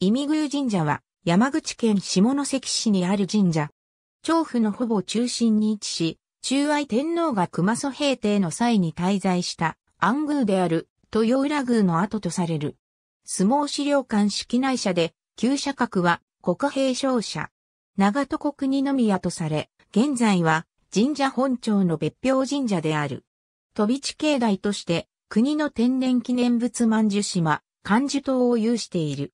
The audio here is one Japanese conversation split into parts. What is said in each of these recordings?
意味宮神社は山口県下関市にある神社。調布のほぼ中心に位置し、中愛天皇が熊祖平定の際に滞在した安宮である豊浦宮の跡とされる。相撲資料館式内社で、旧社格は国兵商社。長戸国二宮とされ、現在は神社本庁の別表神社である。飛び地境内として国の天然記念物万寿島、漢樹島を有している。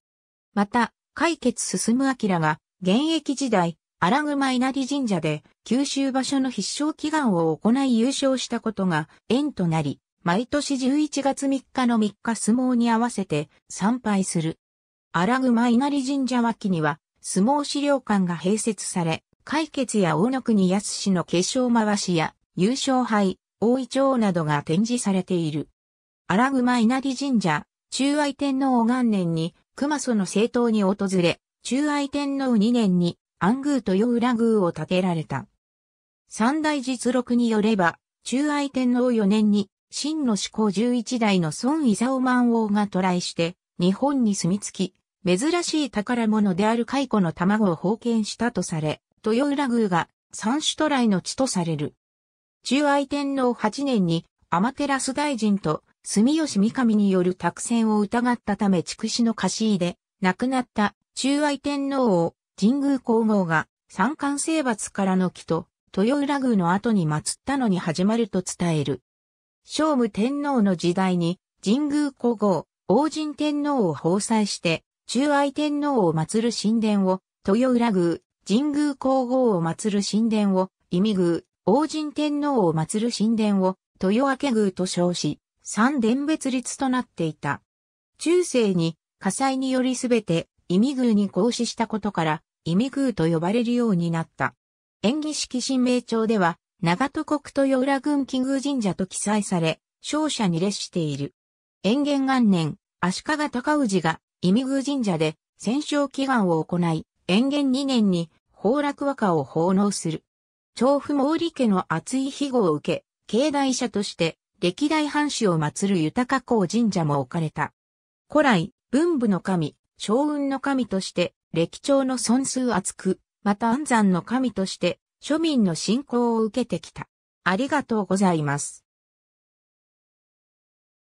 また、解決進む明が、現役時代、荒熊稲荷神社で、九州場所の必勝祈願を行い優勝したことが、縁となり、毎年11月3日の3日相撲に合わせて、参拝する。荒熊稲荷神社脇には、相撲資料館が併設され、解決や大野国康氏の化粧回しや、優勝杯、大井町などが展示されている。荒熊稲荷神社、中愛天皇元年に熊祖の政党に訪れ、中愛天皇2年に安宮と与浦宮を建てられた。三大実録によれば、中愛天皇4年に、真の始皇11代の孫伊沢万王が渡来して、日本に住み着き、珍しい宝物である蚕の卵を封建したとされ、豊浦宮が三種渡来の地とされる。中愛天皇8年に、天照大臣と住吉三上による託戦を疑ったため筑紫の貸し入れ、亡くなった中愛天皇を神宮皇后が三冠征伐からの木と豊浦宮の後に祀ったのに始まると伝える。聖武天皇の時代に神宮皇后、王神天皇を奉祭して中愛天皇を祀る神殿を豊浦宮、神宮皇后を祀る神殿を、忌味宮、王神天皇を祀る神殿を、豊明宮と称し、三伝別立となっていた。中世に火災によりすべて忌味宮に合使したことから忌味宮と呼ばれるようになった。演技式神明帳では長戸国豊浦郡紀宮神社と記載され、勝者に列している。延元元年、足利尊氏が忌味宮神社で戦勝祈願を行い、延元2年に崩落和歌を奉納する。調布毛利家の厚い庇護を受け、境内者として歴代藩主を祀る豊港神社も置かれた。古来、文武の神、将軍の神として、歴朝の尊数厚く、また安山の神として、庶民の信仰を受けてきた。ありがとうございます。